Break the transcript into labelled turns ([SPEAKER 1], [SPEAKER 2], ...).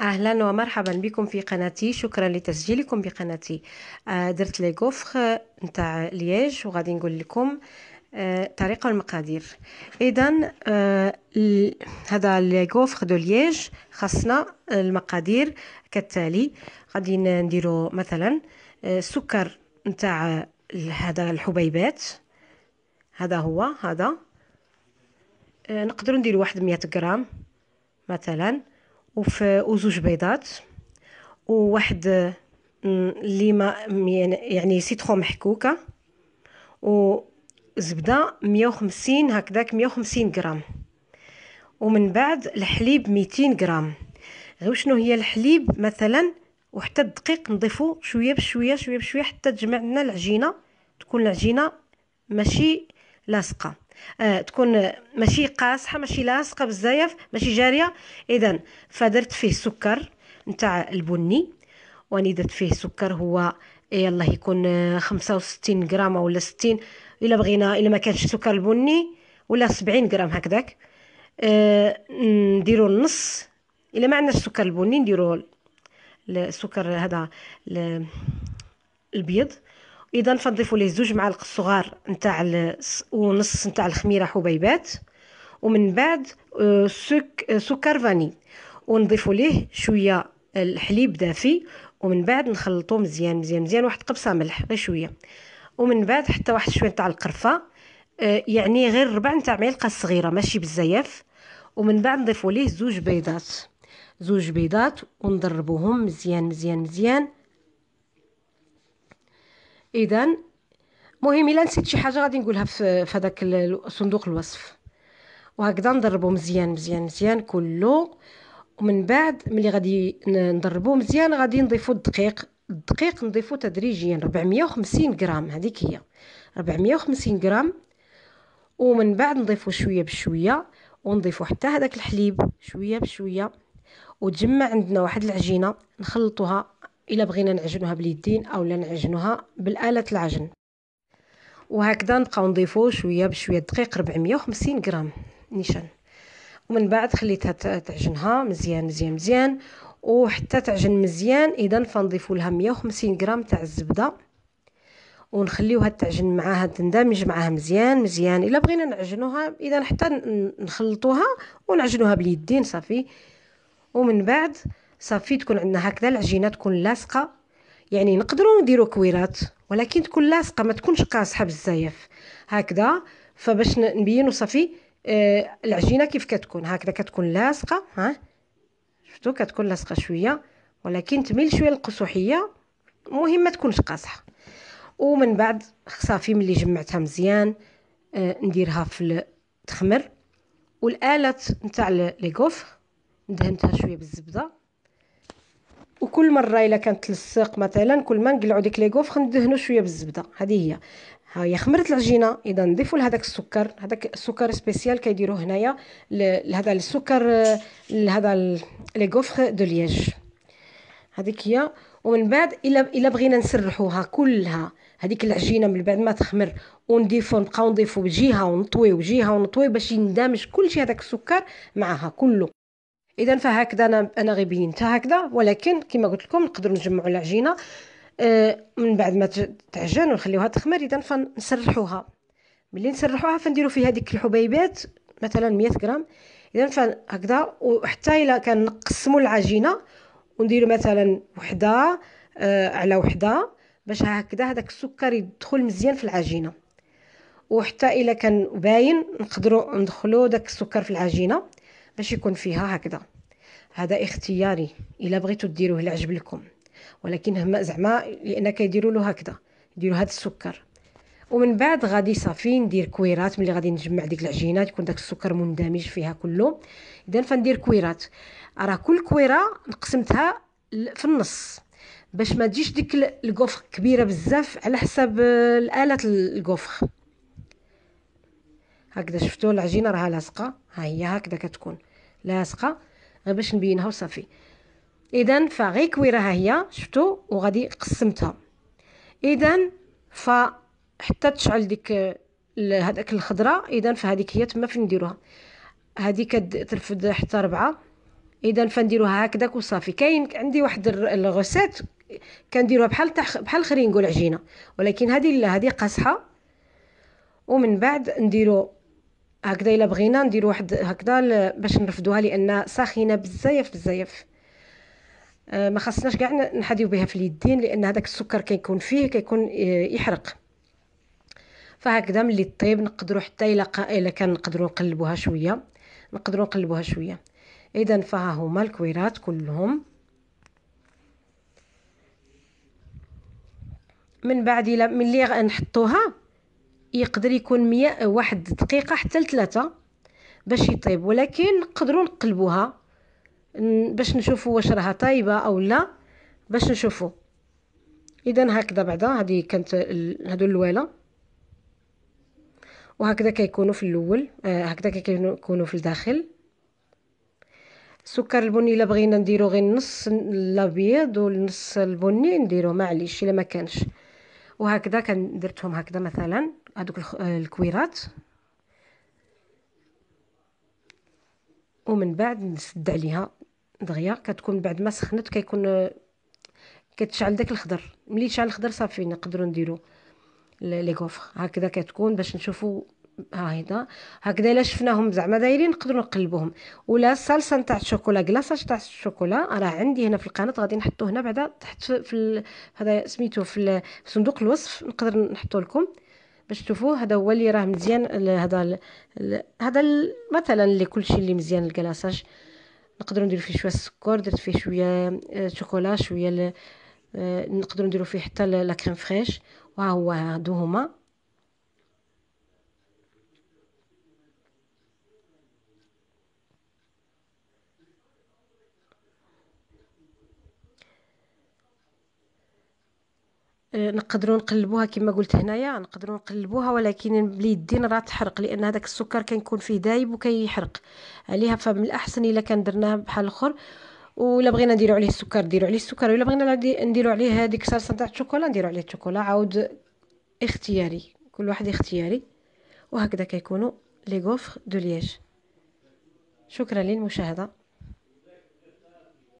[SPEAKER 1] اهلا ومرحبا بكم في قناتي شكرا لتسجيلكم بقناتي آه، درت لي كوفر نتاع ليج وغادي نقول لكم آه، طريقه المقادير اذا آه، هذا لي كوفر دو ليج خاصنا المقادير كالتالي غادي نديرو مثلا السكر نتاع هذا الحبيبات هذا هو هذا نقدروا نديروا واحد 100 غرام مثلا وفي وزوج بيضات وواحد ليما يعني, يعني سيترون محكوكة وزبدة 150 هكذاك 150 غرام ومن بعد الحليب ميتين غرام غير شنو هي الحليب مثلا وحتى الدقيق نضيفو شويه بشويه شويه بشويه حتى تجمع لنا العجينه تكون العجينه ماشي لاصقه آه، تكون ماشي قاصحه ماشي لاصقه بزاف ماشي جاريه اذا فدرت فيه سكر نتاع البني واني درت فيه سكر هو إيه، يلا يكون آه، خمسة وستين غرام ولا ستين الا بغينا الا ما كانش سكر البني ولا سبعين غرام هكذاك آه، نديرو النص الا ما عندناش سكر البني نديرو السكر هذا الابيض اذا فنضيفوا ليه زوج معالق صغار نتاع ونص نتاع الخميره حبيبات ومن بعد آه، سك سكر فاني ونضيفوا ليه شويه الحليب دافي ومن بعد نخلطو مزيان مزيان مزيان واحد قبصه ملح غير شويه ومن بعد حتى واحد شويه نتاع القرفه آه، يعني غير ربع نتاع معلقه صغيره ماشي بزاف ومن بعد نضيفوا ليه زوج بيضات زوج بيضات ونضربوهم مزيان مزيان مزيان اذا مهم الا نسيت شي حاجه غادي نقولها في هذاك صندوق الوصف وهكذا نضربو مزيان مزيان مزيان كله ومن بعد ملي غادي نضربو مزيان غادي نضيفو الدقيق الدقيق نضيفو تدريجيا 450 غرام هذيك هي 450 غرام ومن بعد نضيفو شويه بشويه ونضيفو حتى هذاك الحليب شويه بشويه وتجمع عندنا واحد العجينه نخلطوها إلا بغينا نعجنوها باليدين أولا نعجنوها بالآلة العجن وهكذا نبقاو نضيفو شويه بشويه دقيق 450 غرام نيشان ومن بعد خليتها تعجنها مزيان مزيان مزيان وحتى تعجن مزيان اذا فنضيفو لها 150 غرام تاع الزبده ونخليوها تعجن معاها تندمج معاها مزيان مزيان الا بغينا نعجنوها اذا حتى نخلطوها ونعجنوها باليدين صافي ومن بعد صافي تكون عندنا هكذا العجينه تكون لاصقه يعني نقدروا نديروا كويرات ولكن تكون لاصقه ما تكونش قاصحه بزاف هكذا فباش نبينوا صافي آه العجينه كيف كتكون هكذا كتكون لاصقه ها شفتوا كتكون لاصقه شويه ولكن تميل شويه للقصوحيه المهم ما تكونش قاصحه ومن بعد صافي ملي جمعتها مزيان آه نديرها في تخمر والآلة نتاع لي غوف دهنتها شويه بالزبده وكل مره الا كانت تلصق مثلا كل ما نقلعوا ديك لي غوفر ندهنوا شويه بالزبده هذه هي ها هي خمرت العجينه اذا نضيفوا لهذاك السكر هذاك السكر سبيسيال كيديروه هنايا لهذا السكر لهذا لي غوفر دو ليج هذيك هي ومن بعد الا الا بغينا نسرحوها كلها هذيك العجينه من بعد ما تخمر ونضيفو نبقاو نضيفو بجهه ونطويو بجهه ونطويو باش يندمج كلشي هذاك السكر معها كله اذا فهكذا انا انا غير بينتها هكذا ولكن كما قلت لكم نقدروا نجمعوا العجينه آه، من بعد ما تعجن ونخليوها تخمر اذا فنسرحوها ملي نسرحوها فنديروا فيها ديك الحبيبات مثلا 100 غرام اذا فهكذا وحتى الا كان نقسموا العجينه ونديروا مثلا وحده آه، على وحده باش هكذا هذاك السكر يدخل مزيان في العجينه وحتى الا كان باين نقدروا ندخلوا داك السكر في العجينه باش يكون فيها هكذا هذا اختياري الا بغيتو ديروه عجب لكم ولكن هما زعما لان كيديروا له هكذا يديروا هذا السكر ومن بعد غادي صافي ندير كويرات ملي غادي نجمع ديك العجينه يكون داك السكر مندمج فيها كله اذا فندير كويرات راه كل كويره قسمتها في النص باش ما تجيش ديك الكوفر كبيره بزاف على حساب الاله آه، الكوفر هكذا شفتوا العجينه راها لاصقه ها هي هكذا كتكون لاصقه غير باش نبينها وصافي اذا فغي كويره هي شفتوا وغادي قسمتها اذا ف حتى تشعل ديك هذاك الخضره اذا فهذيك هي تما فين نديروها هذه كترفد حتى ربعة اذا فنديروها هكذاك وصافي كاين عندي واحد الغوسيت كنديروها بحال تح... بحال خرينكو العجينه ولكن هذه لا هذه قاصحه ومن بعد نديرو هكذا الا بغينا ندير واحد هكذا باش نرفدوها لان ساخنه بزاف بزاف آه ما خصناش كاع نحديو بها في اليدين لان هذاك السكر كيكون فيه كيكون آه، يحرق فهكذا ملي طيب نقدروا حتى الا الا كان نقدروا نقلبوها شويه نقدروا نقلبوها شويه اذا فها هما الكويرات كلهم من بعد الا ملي نحطوها يقدر يكون مية واحد دقيقة حتى لثلاثة باش يطيب ولكن نقدروا نقلبوها باش نشوفوا واش راها طايبه او لا باش نشوفوا اذا هكذا بعدا هذه كانت هادو اللواله وهكذا كيكونوا في الاول آه هكذا كيكونوا في الداخل سكر البني الا بغينا نديرو غير نص الابيض والنص البني نديروه معليش الا ما كانش وهكذا كان درتهم هكذا مثلا هذوك الكويرات ومن بعد نسد عليها دغيا كتكون بعد ما سخنت كيكون كتشعل داك الخضر ملي تشعل الخضر صافي نقدروا نديرو لي كوفر هكذا كتكون باش نشوفوا هايدا هكذا الا شفناهم زعما دايرين نقدروا نقلبوهم ولا الصلصه نتاع الشوكولا كلاصه تاع الشوكولا راه عندي هنا في القناه غادي نحطو هنا بعدا تحت في ال... هذا سميتو في, في صندوق الوصف نقدر نحطو لكم باش تشوفوه هذا هو اللي راه مزيان هذا ال... هذا ال... مثلا اللي كلشي اللي مزيان الكلاصاج نقدروا نديروا فيه شويه السكر درت فيه شويه آه، شوكولا شويه ل... آه، نقدروا نديروا فيه حتى لا كريم فريش وها هو هادو هما آه، نقدروا نقلبوها كما قلت هنايا نقدروا نقلبوها ولكن باليدين راه تحرق لان هذاك السكر كيكون فيه دايب وكيحرق عليها فمن الاحسن الا كان درناه بحال الاخر ولا بغينا نديرو عليه السكر نديرو عليه السكر ولا بغينا نديرو عليه هذيك صلصه تاع الشوكولا نديرو عليه الشوكولا عاود اختياري كل واحد اختياري وهكذا كيكونوا لي غوفر دو ليج شكرا للمشاهده